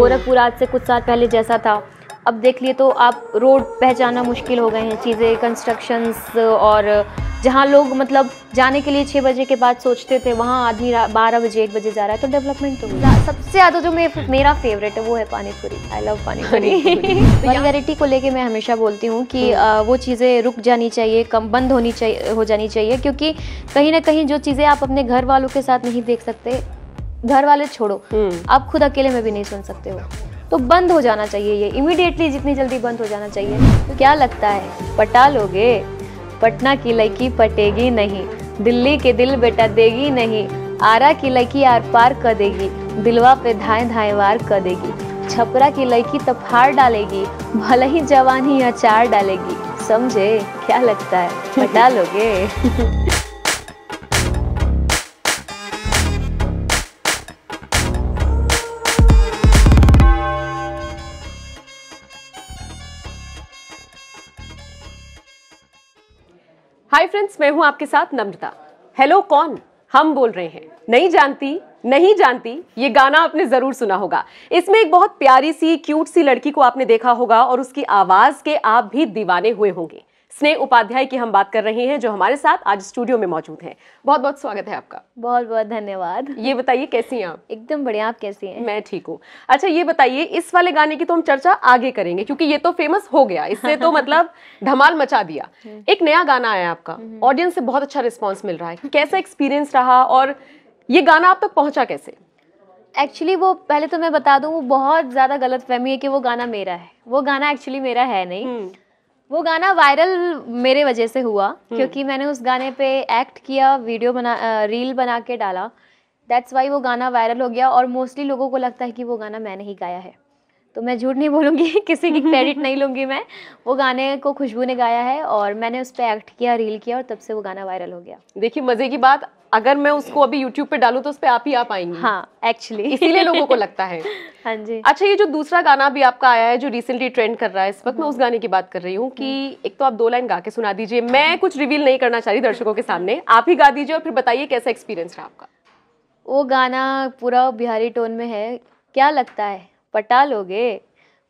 गोरखपुर आज से कुछ साल पहले जैसा था अब देख लिए तो आप रोड पहचाना मुश्किल हो गए हैं चीज़ें कंस्ट्रक्शंस और जहाँ लोग मतलब जाने के लिए छः बजे के बाद सोचते थे वहाँ आदमी बारह बजे एक बजे जा रहा है तो डेवलपमेंट तो सबसे ज़्यादा जो मे, मेरा फेवरेट है वो है panipuri I love panipuri popularity को लेके मैं हमेशा बोलती हूँ कि आ, हम्म। वो चीज़ें रुक जानी चाहिए कम बंद होनी चाहिए हो जानी चाहिए क्योंकि कहीं ना कहीं जो चीज़ें आप अपने घर वालों के साथ नहीं देख सकते घर वाले छोड़ो हम्म। आप खुद अकेले में भी नहीं सुन सकते हो तो बंद हो जाना चाहिए ये इमिडिएटली जितनी जल्दी बंद हो जाना चाहिए तो क्या लगता है पटा लोगे पटना की लड़की पटेगी नहीं दिल्ली के दिल बेटा देगी नहीं आरा की लड़की आर पार कर देगी दिलवा पे धाए धाए वार कर देगी छपरा की लड़की तो फाड़ डालेगी भले ही जवान ही अचार डालेगी समझे क्या लगता है पटा लोगे हाय फ्रेंड्स मैं हूं आपके साथ नम्रता हेलो कौन हम बोल रहे हैं नहीं जानती नहीं जानती ये गाना आपने जरूर सुना होगा इसमें एक बहुत प्यारी सी क्यूट सी लड़की को आपने देखा होगा और उसकी आवाज के आप भी दीवाने हुए होंगे स्नेह उपाध्याय की हम बात कर रहे हैं जो हमारे साथ आज स्टूडियो में मौजूद हैं बहुत बहुत स्वागत है आपका बहुत बहुत धन्यवाद ये बताइए कैसी हैं आप एकदम बढ़िया आप कैसी हैं मैं ठीक हूँ अच्छा ये बताइए इस वाले गाने की तो हम चर्चा आगे करेंगे क्योंकि ये तो फेमस हो गया इससे तो मतलब धमाल मचा दिया हम्म। एक नया गाना आया आपका ऑडियंस हम्म। से बहुत अच्छा रिस्पॉन्स मिल रहा है कैसा एक्सपीरियंस रहा और ये गाना आप तक पहुँचा पहुंचा कैसे एक्चुअली वो पहले तो मैं बता दूँ वो बहुत ज़्यादा गलत फहमी है कि वो गाना मेरा है वो गाना एक्चुअली मेरा है नहीं हम्म। वो गाना वायरल मेरे वजह से हुआ हम्म। क्योंकि मैंने उस गाने पे एक्ट किया वीडियो बना रील बना के डाला दैट्स वाई वो गाना वायरल हो गया और मोस्टली लोगों को लगता है कि वो गाना मैंने ही गाया है तो मैं झूठ नहीं बोलूँगी किसी की क्रेडिट नहीं लूँगी मैं वो गाने को खुशबू ने गाया है और मैंने उस पर एक्ट किया रील किया और तब से वो गाना वायरल हो गया देखिए मज़े की बात अगर मैं उसको अभी यूट्यूब पे डालूं तो उस पर आप ही आप आएंगी हाँ एक्चुअली इसीलिए लोगों को लगता है हाँ जी अच्छा ये जो दूसरा गाना भी आपका आया है जो रिसेंटली ट्रेंड कर रहा है इस वक्त मैं उस गाने की बात कर रही हूँ कि हम्म। एक तो आप दो लाइन गा के सुना दीजिए मैं कुछ रिवील नहीं करना चाह रही दर्शकों के सामने आप ही गा दीजिए और फिर बताइए कैसा एक्सपीरियंस रहा आपका वो गाना पूरा बिहारी टोन में है क्या लगता है पटा लोगे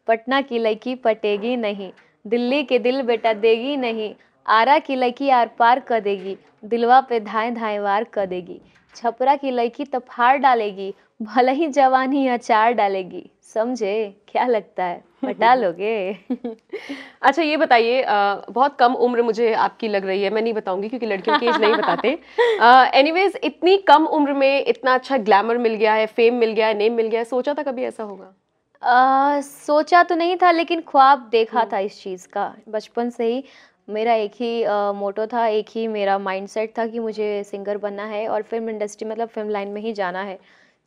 पटना की लड़की पटेगी नहीं दिल्ली के दिल बेटा देगी नहीं आरा की लड़की आर पार कर देगी दिलवा पे धाए धाए वार कर देगी छपरा की लड़की तो फार डालेगी भले ही जवान ही अचार डालेगी समझे क्या लगता है बटा लोगे अच्छा ये बताइए बहुत कम उम्र मुझे आपकी लग रही है मैं नहीं बताऊंगी क्योंकि लड़कियों की एज नहीं बताते एनीवेज इतनी कम उम्र में इतना अच्छा ग्लैमर मिल गया है फेम मिल गया है नेम मिल गया है सोचा था कभी ऐसा होगा आ, सोचा तो नहीं था लेकिन ख्वाब देखा हम्म। था इस चीज़ का बचपन से ही मेरा एक ही मोटो था एक ही मेरा माइंडसेट था कि मुझे सिंगर बनना है और फिल्म इंडस्ट्री मतलब फिल्म लाइन में ही जाना है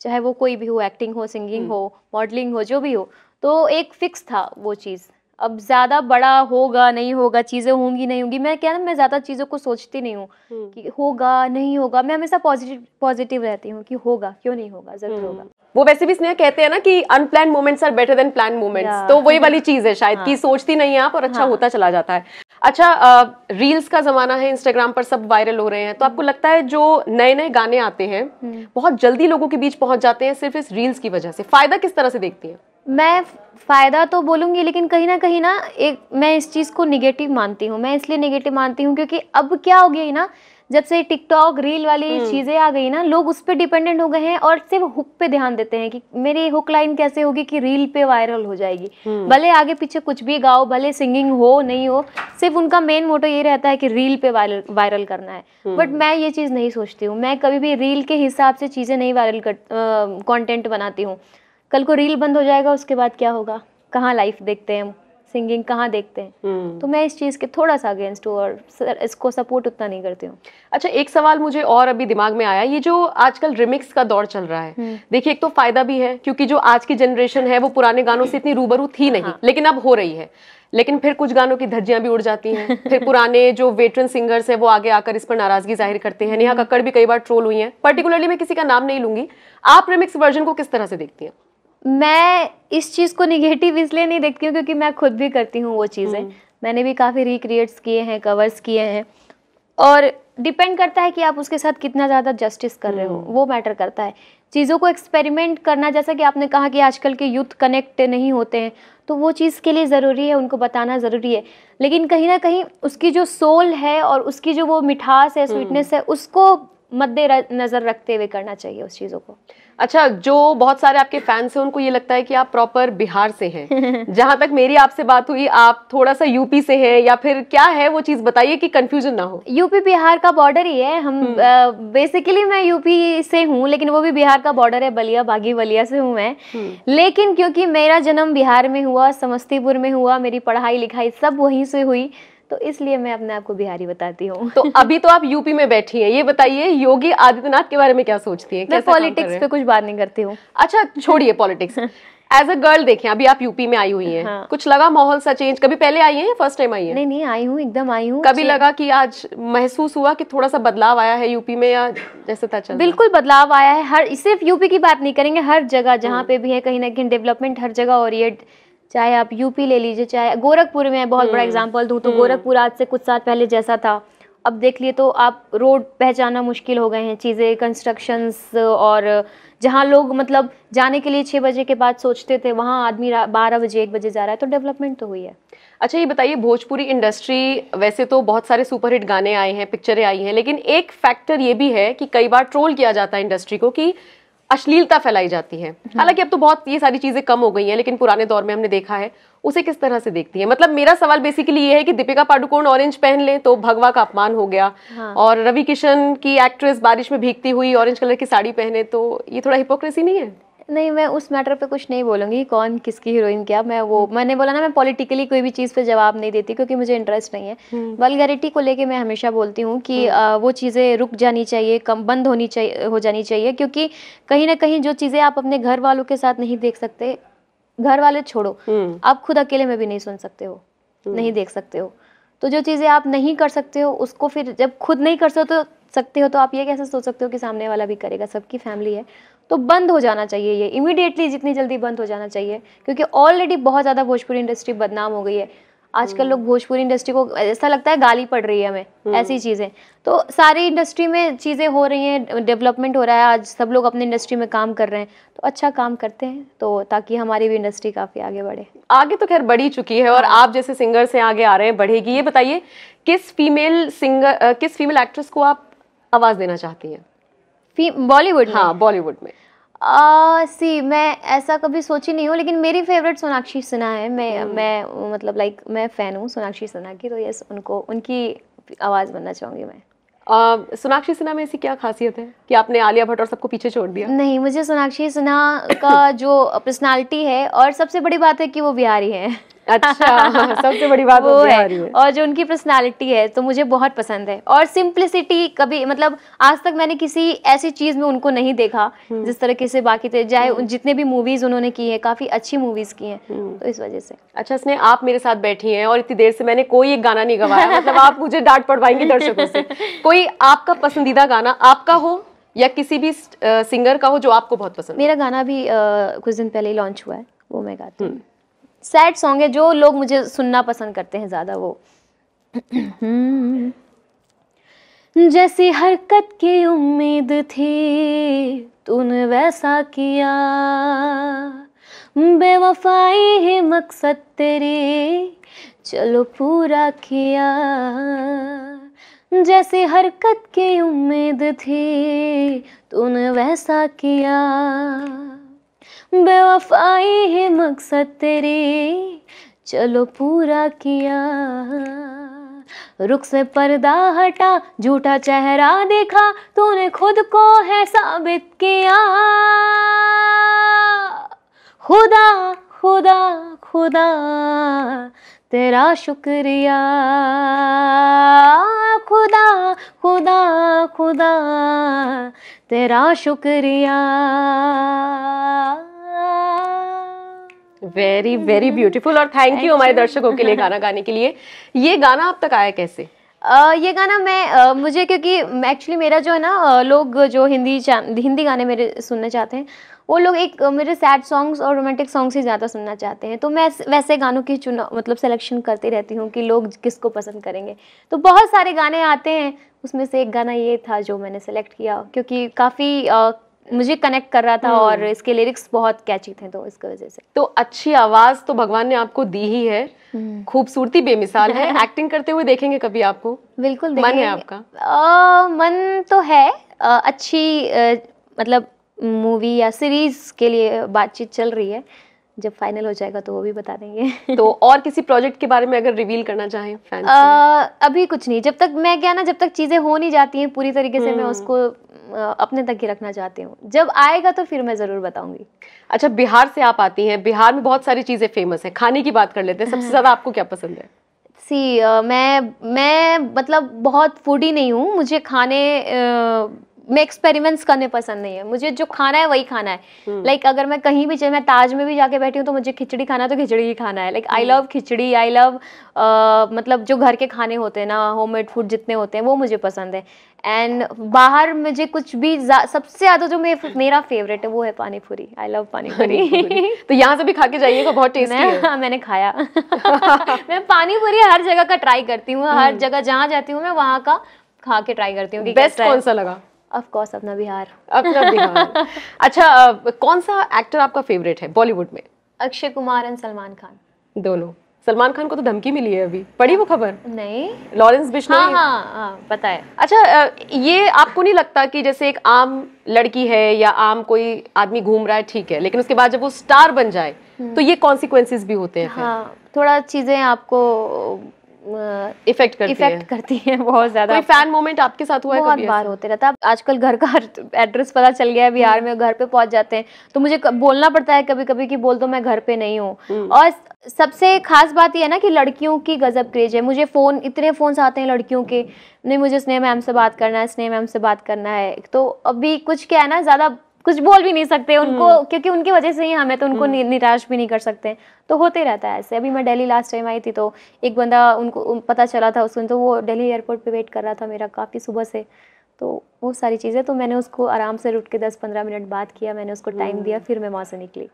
चाहे वो कोई भी हो एक्टिंग हो सिंगिंग हम्म। हो मॉडलिंग हो जो भी हो तो एक फिक्स था वो चीज़ अब ज़्यादा बड़ा होगा नहीं होगा चीज़ें होंगी नहीं होंगी मैं क्या ना मैं ज़्यादा चीज़ों को सोचती नहीं हूँ हम्म। कि होगा नहीं होगा मैं हमेशा पॉजिटिव पॉजिटिव रहती हूँ कि होगा क्यों नहीं होगा जरूर हम्म। होगा वो वैसे भी स्नेहा कहते हैं ना कि unplan moments are better than plan moments तो वही वाली चीज़ है शायद हाँ। कि सोचती नहीं है आप और अच्छा हाँ। होता चला जाता है अच्छा आ, रील्स का जमाना है इंस्टाग्राम पर सब वायरल हो रहे हैं तो हम्म। आपको लगता है जो नए नए गाने आते हैं बहुत जल्दी लोगों के बीच पहुंच जाते हैं सिर्फ इस रील्स की वजह से फायदा किस तरह से देखती हैं मैं फ़ायदा तो बोलूँगी लेकिन कहीं ना कहीं ना एक मैं इस चीज़ को निगेटिव मानती हूँ मैं इसलिए निगेटिव मानती हूँ क्योंकि अब क्या हो गया ना जब से टिकटॉक रील वाली हम्म। चीज़ें आ गई ना लोग उस पर डिपेंडेंट हो गए हैं और सिर्फ हुक पे ध्यान देते हैं कि मेरी हुक लाइन कैसे होगी कि रील पे वायरल हो जाएगी हम्म। भले आगे पीछे कुछ भी गाओ भले सिंगिंग हो नहीं हो सिर्फ उनका मेन मोटो ये रहता है कि रील पे वायरल वायरल करना है बट हम्म। मैं ये चीज़ नहीं सोचती हूँ मैं कभी भी रील के हिसाब से चीज़ें नहीं वायरल कर कॉन्टेंट बनाती हूँ कल को रील बंद हो जाएगा उसके बाद क्या होगा कहाँ लाइफ देखते हैं हम सिंगिंग कहाँ देखते हैं hmm. तो मैं इस चीज़ के थोड़ा सा अगेंस्ट हूँ और इसको सपोर्ट उतना नहीं करती हूँ अच्छा एक सवाल मुझे और अभी दिमाग में आया ये जो आजकल रिमिक्स का दौर चल रहा है hmm. देखिए एक तो फायदा भी है क्योंकि जो आज की जनरेशन है वो पुराने गानों से इतनी रूबरू थी नहीं हाँ. लेकिन अब हो रही है लेकिन फिर कुछ गानों की धज्जियां भी उड़ जाती हैं फिर पुराने जो वेटरन सिंगर्स हैं वो आगे आकर इस पर नाराजगी जाहिर करते हैं नेहा हम्म। कक्कड़ भी कई बार ट्रोल हुई हैं पर्टिकुलरली मैं किसी का नाम नहीं लूंगी आप रिमिक्स वर्जन को किस तरह से देखती हैं मैं इस चीज़ को निगेटिव इसलिए नहीं देखती हूँ क्योंकि मैं खुद भी करती हूँ वो चीज़ें हम्म। मैंने भी काफ़ी रिक्रिएट्स किए हैं कवर्स किए हैं और डिपेंड करता है कि आप उसके साथ कितना ज़्यादा जस्टिस कर रहे हो हम्म। वो मैटर करता है चीज़ों को एक्सपेरिमेंट करना जैसा कि आपने कहा कि आजकल के यूथ कनेक्ट नहीं होते हैं तो वो चीज़ के लिए ज़रूरी है उनको बताना ज़रूरी है लेकिन कहीं ना कहीं उसकी जो सोल है और उसकी जो वो मिठास है स्वीटनेस हम्म। है उसको मद्दे नज़र रखते हुए करना चाहिए उस चीज़ों को अच्छा जो बहुत सारे आपके फैंस हैं उनको ये लगता है कि आप प्रॉपर बिहार से हैं जहां तक मेरी आपसे बात हुई आप थोड़ा सा यूपी से हैं या फिर क्या है वो चीज़ बताइए कि कंफ्यूजन ना हो यूपी बिहार का बॉर्डर ही है हम बेसिकली हम्म। मैं यूपी से हूँ लेकिन वो भी बिहार का बॉर्डर है बलिया बागी बलिया से हूँ मैं हम्म। लेकिन क्योंकि मेरा जन्म बिहार में हुआ समस्तीपुर में हुआ मेरी पढ़ाई लिखाई सब वहीं से हुई तो इसलिए मैं अपने आप को बिहारी बताती हूँ तो अभी तो आप यूपी में बैठी हैं ये बताइए योगी आदित्यनाथ के बारे में क्या सोचती है पॉलिटिक्स पे कुछ बात नहीं करती हूँ अच्छा छोड़िए पॉलिटिक्स एज अ गर्ल देखें अभी आप यूपी में आई हुई हैं हाँ। कुछ लगा माहौल सा चेंज कभी पहले आई हैं फर्स्ट टाइम आई हैं नहीं नहीं आई हूँ एकदम आई हूँ कभी लगा कि आज महसूस हुआ कि थोड़ा सा बदलाव आया है यूपी में या जैसे था चल बिल्कुल बदलाव आया है हर सिर्फ यूपी की बात नहीं करेंगे हर जगह जहाँ हाँ। पे भी है कहीं ना कहीं डेवलपमेंट हर जगह हो रही है चाहे आप यूपी ले लीजिए चाहे गोरखपुर में बहुत बड़ा एग्जाम्पल हम्म, दूँ तो हम्म। गोरखपुर आज से कुछ साल पहले जैसा था अब देख लिए तो आप रोड पहचाना मुश्किल हो गए हैं चीज़ें कंस्ट्रक्शंस और जहाँ लोग मतलब जाने के लिए छः बजे के बाद सोचते थे वहाँ आदमी बारह बजे एक बजे जा रहा है तो डेवलपमेंट तो हुई है अच्छा ये बताइए भोजपुरी इंडस्ट्री वैसे तो बहुत सारे सुपरहिट गाने आए हैं पिक्चरें आई हैं लेकिन एक फैक्टर ये भी है कि कई बार ट्रोल किया जाता है इंडस्ट्री को कि अश्लीलता फैलाई जाती है हम्म। हालांकि अब तो बहुत ये सारी चीजें कम हो गई हैं लेकिन पुराने दौर में हमने देखा है उसे किस तरह से देखती है मतलब मेरा सवाल बेसिकली ये है कि दीपिका पाडुकोण ऑरेंज पहन ले तो भगवा का अपमान हो गया हाँ। और रवि किशन की एक्ट्रेस बारिश में भीगती हुई ऑरेंज कलर की साड़ी पहने तो ये थोड़ा हिपोक्रेसी नहीं है नहीं मैं उस मैटर पे कुछ नहीं बोलूँगी कौन किसकी हीरोइन क्या मैं वो हम्म। मैंने बोला ना मैं पॉलिटिकली कोई भी चीज़ पे जवाब नहीं देती क्योंकि मुझे इंटरेस्ट नहीं है वलगैरिटी हम्म। को लेके मैं हमेशा बोलती हूँ कि आ, हम्म। वो चीज़ें रुक जानी चाहिए कम बंद होनी चाहिए हो जानी चाहिए क्योंकि कहीं ना कहीं जो चीज़ें आप अपने घर वालों के साथ नहीं देख सकते घर वाले छोड़ो आप खुद अकेले में भी नहीं सुन सकते हो नहीं देख सकते हो तो जो चीज़ें आप नहीं कर सकते हो उसको फिर जब खुद नहीं कर सकते हो तो सकते हो तो आप ये कैसे सोच सकते हो कि सामने वाला भी करेगा सबकी फैमिली है तो बंद हो जाना चाहिए ये इमीडिएटली जितनी जल्दी बंद हो जाना चाहिए क्योंकि ऑलरेडी बहुत ज़्यादा भोजपुरी इंडस्ट्री बदनाम हो गई है आजकल लोग हम्म। भोजपुरी इंडस्ट्री को ऐसा लगता है गाली पड़ रही है हमें हम्म। ऐसी चीज़ें तो सारी इंडस्ट्री में चीज़ें हो रही हैं डेवलपमेंट हो रहा है आज सब लोग अपने इंडस्ट्री में काम कर रहे हैं तो अच्छा काम करते हैं तो ताकि हमारी भी इंडस्ट्री काफ़ी आगे बढ़े आगे तो खैर बढ़ी चुकी है और हाँ। आप जैसे सिंगर से आगे आ रहे हैं बढ़ेगी ये बताइए किस फीमेल सिंगर किस फीमेल एक्ट्रेस को आप आवाज़ देना चाहती हैं बॉलीवुड हाँ बॉलीवुड में सी मैं ऐसा कभी सोची नहीं हूँ लेकिन मेरी फेवरेट सोनाक्षी सिन्हा है मैं hmm. मैं मतलब लाइक मैं फ़ैन हूँ सोनाक्षी सिन्हा की तो यस उनको उनकी आवाज़ बनना चाहूँगी मैं सोनाक्षी सिन्हा में ऐसी क्या खासियत है कि आपने आलिया भट्ट और सबको पीछे छोड़ दिया नहीं मुझे सोनाक्षी सिन्हा का जो पर्सनालिटी है और सबसे बड़ी बात है कि वो बिहारी है अच्छा हाँ, सबसे बड़ी बात वो है।, है और जो उनकी पर्सनालिटी है तो मुझे बहुत पसंद है और सिंप्लिसिटी कभी मतलब आज तक मैंने किसी ऐसी चीज में उनको नहीं देखा हम्म। जिस तरीके से बाकी थे चाहे हम्म। जितने भी मूवीज उन्होंने की है काफी अच्छी मूवीज की है हम्म। तो इस वजह से अच्छा इसने आप मेरे साथ बैठी है और इतनी देर से मैंने कोई एक गाना नहीं गवाया मतलब आप मुझे डांट पड़वाएंगे दर्शकों से कोई आपका पसंदीदा गाना आपका हो या किसी भी सिंगर का हो जो आपको बहुत पसंद मेरा गाना भी कुछ दिन पहले लॉन्च हुआ है वो मैं गाती हूँ सैड सॉन्ग है जो लोग मुझे सुनना पसंद करते हैं ज़्यादा वो हम्म। जैसी हरकत की उम्मीद थी तूने वैसा किया बेवफाई है मकसद तेरी चलो पूरा किया जैसी हरकत की उम्मीद थी तूने वैसा किया बेवफाई है मकसद तेरी चलो पूरा किया रुख से पर्दा हटा झूठा चेहरा देखा तूने खुद को है साबित किया खुदा खुदा खुदा तेरा शुक्रिया खुदा खुदा तेरा शुक्रिया वेरी वेरी ब्यूटीफुल और थैंक यू हमारे दर्शकों के लिए गाना गाने के लिए ये गाना आप तक आया कैसे Uh, ये गाना मैं uh, मुझे क्योंकि एक्चुअली मेरा जो है ना uh, लोग जो हिंदी हिंदी गाने मेरे सुनना चाहते हैं वो लोग एक मेरे सैड सॉन्ग्स और रोमांटिक सॉन्ग्स ही ज़्यादा सुनना चाहते हैं तो मैं वैसे गानों की चुनाव मतलब सिलेक्शन करती रहती हूँ कि लोग किसको पसंद करेंगे तो बहुत सारे गाने आते हैं उसमें से एक गाना ये था जो मैंने सेलेक्ट किया क्योंकि काफ़ी मुझे कनेक्ट कर रहा था हम्म। और इसके लिरिक्स बहुत कैची थे तो इसकी वजह से तो अच्छी आवाज तो भगवान ने आपको दी ही है हम्म। खूबसूरती बेमिसाल है एक्टिंग करते हुए देखेंगे कभी आपको बिल्कुल मन है आपका आ, मन तो है आ, अच्छी आ, मतलब मूवी या सीरीज के लिए बातचीत चल रही है जब फाइनल हो जाएगा तो वो भी बता देंगे तो और किसी प्रोजेक्ट के बारे में अगर रिवील करना चाहें फैंस आ, अभी कुछ नहीं जब तक मैं क्या ना जब तक चीज़ें हो नहीं जाती हैं पूरी तरीके से मैं हम्म। उसको अपने तक ही रखना चाहती हूँ जब आएगा तो फिर मैं ज़रूर बताऊंगी अच्छा बिहार से आप आती हैं बिहार में बहुत सारी चीज़ें फेमस हैं खाने की बात कर लेते हैं सबसे ज़्यादा आपको क्या पसंद है सी मैं मैं मतलब बहुत फूडी नहीं हूँ मुझे खाने मैं एक्सपेरिमेंट्स करने पसंद नहीं है मुझे जो खाना है वही खाना है लाइक हम्म। like, अगर मैं कहीं भी मैं ताज में भी जाके बैठी हूँ तो मुझे खिचड़ी खाना है तो खिचड़ी ही खाना है like I love khichdi I love मतलब जो घर के खाने होते हैं ना होम मेड फूड जितने होते हैं वो मुझे पसंद है एंड बाहर मुझे कुछ भी सबसे ज़्यादा जो मेरा फेवरेट है वो है पानी पूरी आई लव पानी पूरी तो यहाँ से भी खा के जाइएगा बहुत है हाँ, मैंने खाया मैं पानी पूरी हर जगह का ट्राई करती हूँ हर हम्म। जगह जहाँ जाती हूँ मैं वहाँ का खा के ट्राई करती हूँ बेस्ट कौन सा लगा ऑफ कोर्स अपना बिहार अपना बिहार अच्छा कौन सा एक्टर आपका फेवरेट है बॉलीवुड में अक्षय कुमार एंड सलमान खान दोनों सलमान खान को तो धमकी मिली है अभी पढ़ी वो खबर नहीं लॉरेंस हाँ, बिश्नोई हाँ, हाँ, हाँ, पता है अच्छा ये आपको नहीं लगता कि जैसे एक आम लड़की है या आम कोई आदमी घूम रहा है ठीक है लेकिन उसके बाद जब वो स्टार बन जाए हम्म। तो ये कॉन्सिक्वेंसेस भी होते हैं हाँ, थोड़ा चीजें आपको इफेक्ट करती इफेक्ट है। करती है बहुत ज्यादा कोई फैन मोमेंट आपके साथ हुआ बहुत है बार होते रहता है आजकल घर का एड्रेस पता चल गया है बिहार में घर पे पहुंच जाते हैं तो मुझे बोलना पड़ता है कभी कभी कि बोल दो मैं घर पे नहीं हूँ हम्म। और सबसे खास बात यह है ना कि लड़कियों की गजब क्रेज है मुझे फोन इतने फोन आते हैं लड़कियों के नहीं मुझे स्नेह मैम से बात करना है स्नेह मैम से बात करना है तो अभी कुछ क्या है ना ज्यादा कुछ बोल भी नहीं सकते उनको हम्म। क्योंकि उनकी वजह से ही हमें तो उनको हम्म। निराश भी नहीं कर सकते तो होते रहता है ऐसे अभी मैं दिल्ली लास्ट टाइम आई थी तो एक बंदा उनको पता चला था उसको तो वो दिल्ली एयरपोर्ट पर वेट कर रहा था मेरा काफ़ी सुबह से तो वो सारी चीज़ें तो मैंने उसको आराम से रुट के दस पंद्रह मिनट बात किया मैंने उसको टाइम दिया हम्म। फिर मैं वहाँ से निकली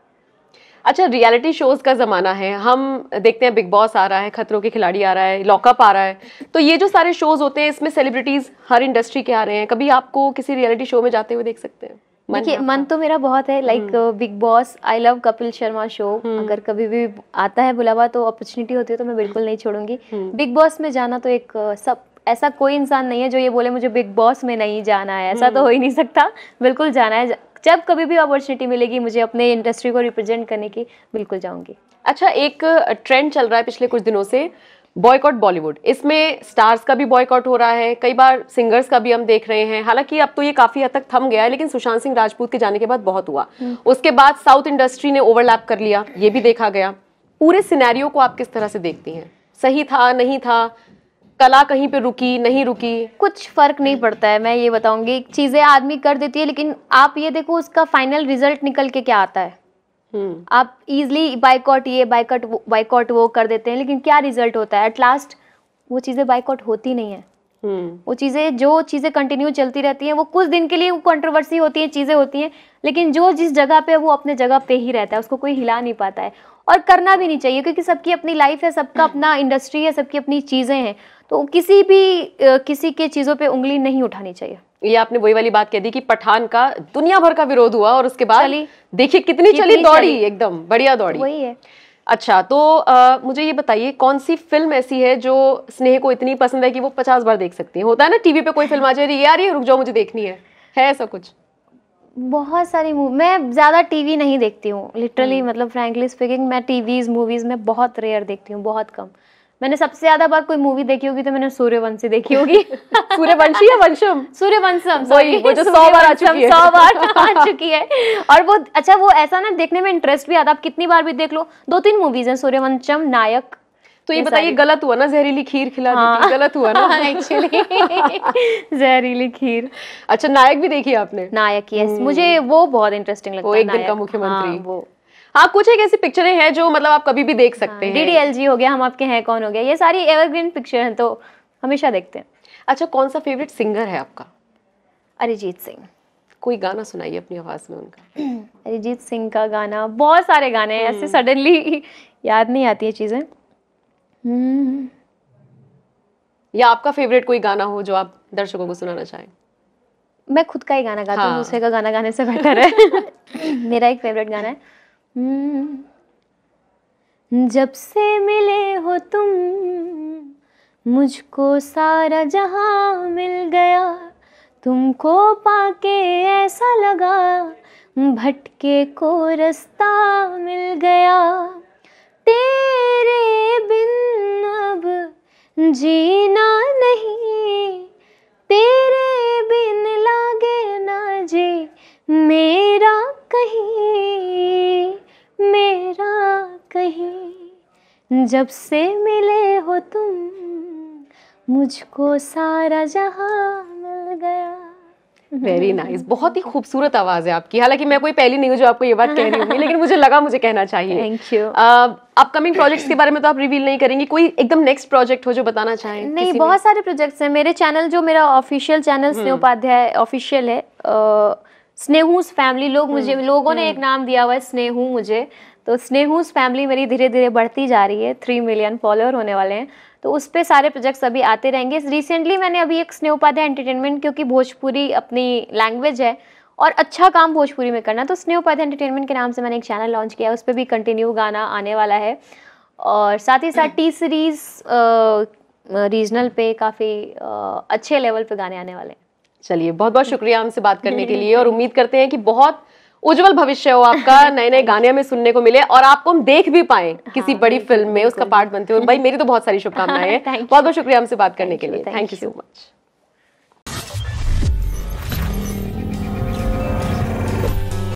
अच्छा रियलिटी शोज का ज़माना है हम देखते हैं बिग बॉस आ रहा है खतरों के खिलाड़ी आ रहा है लॉकअप आ रहा है तो ये जो सारे शोज होते हैं इसमें सेलिब्रिटीज़ हर इंडस्ट्री के आ रहे हैं कभी आपको किसी रियलिटी शो में जाते हुए देख सकते हैं देखिए मन तो मेरा बहुत है like Bigg Boss I love Kapil Sharma show अगर कभी भी आता है बुलावा तो अपॉर्चुनिटी होती है तो मैं बिल्कुल नहीं छोड़ूंगी बिग हम्म। बॉस में जाना तो एक सब ऐसा कोई इंसान नहीं है जो ये बोले मुझे बिग बॉस में नहीं जाना है ऐसा तो हम्म। हो ही नहीं सकता बिल्कुल जाना है जब कभी भी अपॉर्चुनिटी मिलेगी मुझे अपने इंडस्ट्री को रिप्रेजेंट करने की बिल्कुल जाऊंगी अच्छा एक ट्रेंड चल रहा है पिछले कुछ दिनों से बॉयकॉट बॉलीवुड इसमें स्टार्स का भी बॉयकॉट हो रहा है कई बार सिंगर्स का भी हम देख रहे हैं हालांकि अब तो ये काफी हद तक थम गया है लेकिन सुशांत सिंह राजपूत के जाने के बाद बहुत हुआ हम्म। उसके बाद साउथ इंडस्ट्री ने ओवरलैप कर लिया ये भी देखा गया पूरे सिनेरियो को आप किस तरह से देखती हैं सही था नहीं था कला कहीं पे रुकी नहीं रुकी कुछ फर्क नहीं पड़ता है मैं ये बताऊंगी चीजें आदमी कर देती है लेकिन आप ये देखो उसका फाइनल रिजल्ट निकल के क्या आता है हम्म। आप इजिली बाइकआउट ये बाइकआउट बाइकआउट वो कर देते हैं लेकिन क्या रिजल्ट होता है एट लास्ट वो चीज़ें बाइकआउट होती नहीं है हम्म। वो चीज़ें जो चीज़ें कंटिन्यू चलती रहती हैं वो कुछ दिन के लिए कंट्रोवर्सी होती है चीज़ें होती हैं लेकिन जो जिस जगह पे वो अपने जगह पे ही रहता है उसको कोई हिला नहीं पाता है और करना भी नहीं चाहिए क्योंकि सबकी अपनी लाइफ है सबका अपना इंडस्ट्री है सबकी अपनी चीज़ें हैं तो किसी भी किसी के चीज़ों पर उंगली नहीं उठानी चाहिए ये आपने वही वाली बात कह दी कि पठान का दुनिया भर का विरोध हुआ और उसके बाद देखिए कितनी, कितनी चली दौड़ी एकदम बढ़िया दौड़ी वही है अच्छा तो आ, मुझे ये बताइए कौन सी फिल्म ऐसी है जो स्नेह को इतनी पसंद है कि वो पचास बार देख सकती है होता है ना टीवी पे कोई फिल्म आ जा रही है यार ये रुक जाओ मुझे देखनी है है ऐसा कुछ बहुत सारी मूवी मैं ज़्यादा टीवी नहीं देखती हूँ लिटरली हम्म। मतलब फ्रैंकली स्पीकिंग मैं टीवीज़ मूवीज़ में बहुत रेयर देखती हूँ बहुत कम मैंने सबसे ज्यादा बार कोई मूवी देखी होगी तो मैंने सूर्यवंशी देखी होगी सूर्यवंशी या वंशम सूर्यवंशम सॉरी वो जो सौ बार आ चुकी है सौ बार आ चुकी है और वो अच्छा वो ऐसा ना देखने में इंटरेस्ट भी आता आप कितनी बार भी देख लो दो तीन मूवीज हैं सूर्यवंशम नायक तो ये बताइए गलत हुआ ना जहरीली खीर खिला हाँ, दी गलत हुआ ना एक्चुअली हाँ, जहरीली खीर अच्छा नायक भी देखी आपने नायक यस हम्म। मुझे वो बहुत इंटरेस्टिंग लगता है एक दिन का हाँ, मुख्यमंत्री वो हाँ कुछ एक ऐसी पिक्चरें हैं जो मतलब आप कभी भी देख सकते हाँ, हैं डी हो गया हम आपके हैं कौन हो गया ये सारी एवरग्रीन पिक्चर हैं तो हमेशा देखते हैं अच्छा कौन सा फेवरेट सिंगर है आपका अरिजीत सिंह कोई गाना सुनाइए अपनी आवाज में उनका अरिजीत सिंह का गाना बहुत सारे गाने हैं ऐसे सडनली हम्म। याद नहीं आती है चीजें हम्म। या आपका फेवरेट कोई गाना हो जो आप दर्शकों को सुनाना चाहें मैं खुद का ही गाना गाती हूँ हाँ। दूसरे का गाना गाने से बेटर है मेरा एक फेवरेट गाना है हम्म। जब से मिले हो तुम मुझको सारा जहां मिल गया तुमको पाके ऐसा लगा भटके को रास्ता मिल गया तेरे बिन अब जीना नहीं तेरे बिन लागे ना जी मेरा कहीं कहीं जब से मिले हो तुम मुझको सारा जहां मिल गया वेरी नाइस nice. बहुत ही खूबसूरत आवाज है आपकी हालांकि मैं कोई पहली नहीं हूँ जो आपको ये बात कह रही हूँ लेकिन मुझे लगा मुझे कहना चाहिए थैंक यू अपकमिंग प्रोजेक्ट्स के बारे में तो आप रिवील नहीं करेंगे कोई एकदम नेक्स्ट प्रोजेक्ट हो जो बताना चाहें नहीं किसी बहुत सारे प्रोजेक्ट्स हैं मेरे चैनल जो मेरा ऑफिशियल चैनल स्नेह उपाध्याय ऑफिशियल है स्नेहूस फैमिली लोग मुझे हम्म। लोगों ने हम्म। एक नाम दिया हुआ है स्नेहू मुझे तो स्नेहूज फैमिली मेरी धीरे धीरे बढ़ती जा रही है थ्री मिलियन फॉलोअर होने वाले हैं तो उस पर सारे प्रोजेक्ट्स अभी आते रहेंगे रिसेंटली मैंने अभी एक स्नेह उपाध्याय एंटरटेनमेंट क्योंकि भोजपुरी अपनी लैंग्वेज है और अच्छा काम भोजपुरी में करना तो स्नेह उपाध्याय एंटरटेनमेंट के नाम से मैंने एक चैनल लॉन्च किया उस पर भी कंटिन्यू गाना आने वाला है और साथ ही साथ टी सीरीज़ रीजनल पे काफ़ी अच्छे लेवल पे गाने आने वाले हैं चलिए बहुत बहुत शुक्रिया हमसे बात करने के लिए और उम्मीद करते हैं कि बहुत उज्जवल भविष्य हो आपका नए नए गाने हमें सुनने को मिले और आपको हम देख भी पाए किसी हाँ, बड़ी फिल्म में उसका पार्ट बनते हो भाई मेरी तो बहुत सारी शुभकामनाएं हाँ, बहुत बहुत शुक्रिया हमसे बात करने के लिए थैंक यू सो मच